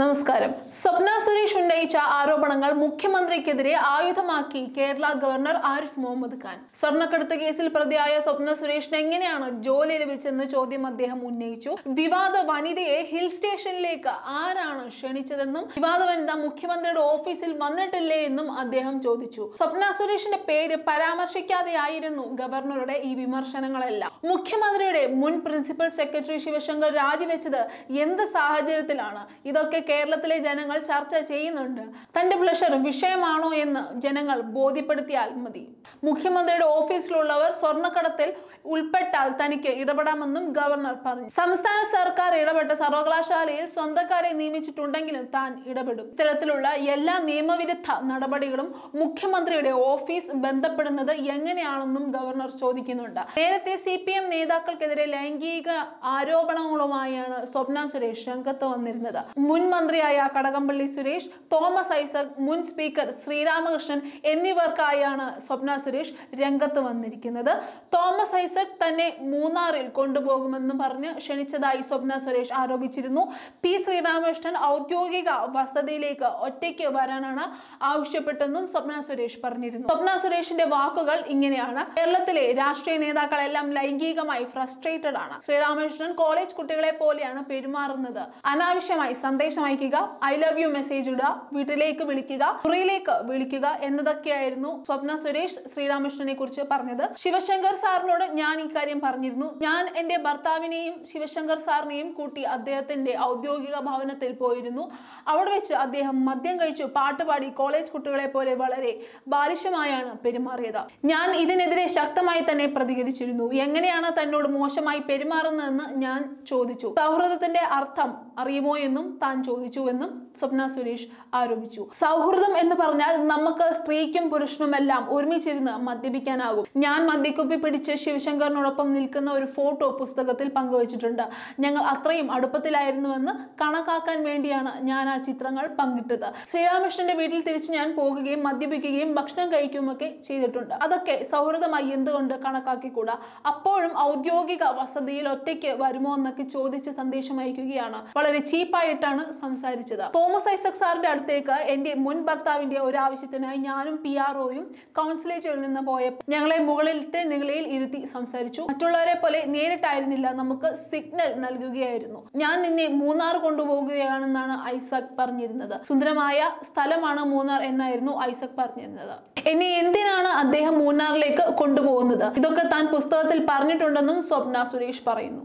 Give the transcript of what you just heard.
നമസ്കാരം സ്വപ്ന സുരേഷ് ഉന്നയിച്ച ആരോപണങ്ങൾ മുഖ്യമന്ത്രിക്കെതിരെ ആയുധമാക്കി കേരള ഗവർണർ ആരിഫ് മുഹമ്മദ് ഖാൻ സ്വർണ്ണക്കടത്ത് കേസിൽ പ്രതിയായ സ്വപ്ന സുരേഷിന് എങ്ങനെയാണ് ജോലി ലഭിച്ചെന്ന് ചോദ്യം അദ്ദേഹം ഉന്നയിച്ചു വിവാദ വനിതയെ ഹിൽ സ്റ്റേഷനിലേക്ക് ആരാണ് ക്ഷണിച്ചതെന്നും വിവാദ വനിത മുഖ്യമന്ത്രിയുടെ ഓഫീസിൽ വന്നിട്ടില്ലേ എന്നും അദ്ദേഹം ചോദിച്ചു സ്വപ്ന സുരേഷിന്റെ പേര് പരാമർശിക്കാതെയായിരുന്നു ഗവർണറുടെ ഈ വിമർശനങ്ങളെല്ലാം മുഖ്യമന്ത്രിയുടെ മുൻ പ്രിൻസിപ്പൽ സെക്രട്ടറി ശിവശങ്കർ രാജിവെച്ചത് എന്ത് സാഹചര്യത്തിലാണ് ഇതൊക്കെ കേരളത്തിലെ ജനങ്ങൾ ചർച്ച ചെയ്യുന്നുണ്ട് തന്റെ പ്ലഷർ വിഷയമാണോ എന്ന് ജനങ്ങൾ ബോധ്യപ്പെടുത്തിയാൽ മതി മുഖ്യമന്ത്രിയുടെ ഓഫീസിലുള്ളവർ സ്വർണ്ണക്കടത്തിൽ ഉൾപ്പെട്ടാൽ തനിക്ക് ഇടപെടാമെന്നും ഗവർണർ പറഞ്ഞു സംസ്ഥാന സർക്കാർ ഇടപെട്ട സർവകലാശാലയിൽ സ്വന്തക്കാരെ നിയമിച്ചിട്ടുണ്ടെങ്കിലും താൻ ഇടപെടും ഇത്തരത്തിലുള്ള എല്ലാ നിയമവിരുദ്ധ നടപടികളും മുഖ്യമന്ത്രിയുടെ ഓഫീസ് ബന്ധപ്പെടുന്നത് എങ്ങനെയാണെന്നും ഗവർണർ ചോദിക്കുന്നുണ്ട് നേരത്തെ സി പി എം നേതാക്കൾക്കെതിരെ ലൈംഗിക ആരോപണങ്ങളുമായാണ് സ്വപ്ന സുരേഷ് രംഗത്ത് വന്നിരുന്നത് മുൻ മന്ത്രിയായ കടകംപള്ളി സുരേഷ് തോമസ് ഐസക് മുൻ സ്പീക്കർ ശ്രീരാമകൃഷ്ണൻ എന്നിവർക്കായാണ് സ്വപ്ന സുരേഷ് രംഗത്ത് വന്നിരിക്കുന്നത് തോമസ് ഐസക് തന്നെ മൂന്നാറിൽ കൊണ്ടുപോകുമെന്ന് പറഞ്ഞ് ക്ഷണിച്ചതായി സ്വപ്ന സുരേഷ് ആരോപിച്ചിരുന്നു പി ശ്രീരാമകൃഷ്ണൻ ഔദ്യോഗിക വസതിയിലേക്ക് ഒറ്റയ്ക്ക് വരാനാണ് ആവശ്യപ്പെട്ടെന്നും സ്വപ്ന സുരേഷ് പറഞ്ഞിരുന്നു സ്വപ്ന സുരേഷിന്റെ വാക്കുകൾ ഇങ്ങനെയാണ് കേരളത്തിലെ രാഷ്ട്രീയ നേതാക്കളെല്ലാം ലൈംഗികമായി ഫ്രസ്ട്രേറ്റഡ് ആണ് ശ്രീരാമകൃഷ്ണൻ കോളേജ് കുട്ടികളെ പോലെയാണ് പെരുമാറുന്നത് അനാവശ്യമായി സന്ദേശം സന്ദേശം അയക്കുക ഐ ലവ് യു മെസ്സേജ് ഇടുക വീട്ടിലേക്ക് വിളിക്കുക മുറിയിലേക്ക് വിളിക്കുക എന്നതൊക്കെയായിരുന്നു സ്വപ്ന സുരേഷ് ശ്രീരാമകൃഷ്ണനെ കുറിച്ച് പറഞ്ഞത് ശിവശങ്കർ സാറിനോട് ഞാൻ ഇക്കാര്യം പറഞ്ഞിരുന്നു ഞാൻ എന്റെ ഭർത്താവിനെയും ശിവശങ്കർ സാറിനെയും കൂട്ടി അദ്ദേഹത്തിന്റെ ഔദ്യോഗിക ഭവനത്തിൽ പോയിരുന്നു അവിടെ വെച്ച് അദ്ദേഹം മദ്യം കഴിച്ചു പാട്ടുപാടി കോളേജ് കുട്ടികളെ പോലെ വളരെ ബാലിഷ്യമായാണ് പെരുമാറിയത് ഞാൻ ഇതിനെതിരെ ശക്തമായി തന്നെ പ്രതികരിച്ചിരുന്നു എങ്ങനെയാണ് തന്നോട് മോശമായി പെരുമാറുന്നതെന്ന് ഞാൻ ചോദിച്ചു സൗഹൃദത്തിന്റെ അർത്ഥം അറിയുമോ എന്നും താൻ ചോദിച്ചുവെന്നും സ്വപ്ന സുരേഷ് ആരോപിച്ചു സൗഹൃദം എന്ന് പറഞ്ഞാൽ നമുക്ക് സ്ത്രീക്കും പുരുഷനുമെല്ലാം ഒരുമിച്ചിരുന്ന് മദ്യപിക്കാനാകും ഞാൻ മദ്യക്കുപ്പി പിടിച്ച് ശിവശങ്കറിനോടൊപ്പം നിൽക്കുന്ന ഒരു ഫോട്ടോ പുസ്തകത്തിൽ പങ്കുവച്ചിട്ടുണ്ട് ഞങ്ങൾ അത്രയും അടുപ്പത്തിലായിരുന്നുവെന്ന് കണക്കാക്കാൻ വേണ്ടിയാണ് ഞാൻ ആ ചിത്രങ്ങൾ പങ്കിട്ടത് ശ്രീരാമകൃഷ്ണന്റെ വീട്ടിൽ തിരിച്ച് ഞാൻ പോകുകയും മദ്യപിക്കുകയും ഭക്ഷണം കഴിക്കുകയുമൊക്കെ ചെയ്തിട്ടുണ്ട് അതൊക്കെ സൗഹൃദമായി എന്തുകൊണ്ട് കണക്കാക്കിക്കൂടാ അപ്പോഴും ഔദ്യോഗിക വസതിയിൽ ഒറ്റയ്ക്ക് വരുമോ എന്നൊക്കെ ചോദിച്ച് സന്ദേശം അയക്കുകയാണ് വളരെ വളരെ ചീപ്പായിട്ടാണ് സംസാരിച്ചത് തോമസ് ഐസക് സാറിന്റെ അടുത്തേക്ക് എന്റെ മുൻ ഭർത്താവിന്റെ ഒരു ആവശ്യത്തിനായി ഞാനും പി ആർ ഒയും കൗൺസിലേറ്റിൽ നിന്ന് പോയപ്പോൾ ഞങ്ങളെ മുകളിലത്തെ നിലയിൽ ഇരുത്തി സംസാരിച്ചു മറ്റുള്ളവരെ പോലെ നേരിട്ടായിരുന്നില്ല നമുക്ക് സിഗ്നൽ നൽകുകയായിരുന്നു ഞാൻ നിന്നെ മൂന്നാർ കൊണ്ടുപോകുകയാണെന്നാണ് ഐസക് പറഞ്ഞിരുന്നത് സുന്ദരമായ സ്ഥലമാണ് മൂന്നാർ എന്നായിരുന്നു ഐസക് പറഞ്ഞിരുന്നത് എന്നെ എന്തിനാണ് അദ്ദേഹം മൂന്നാറിലേക്ക് കൊണ്ടുപോകുന്നത് ഇതൊക്കെ താൻ പുസ്തകത്തിൽ പറഞ്ഞിട്ടുണ്ടെന്നും സ്വപ്ന സുരേഷ് പറയുന്നു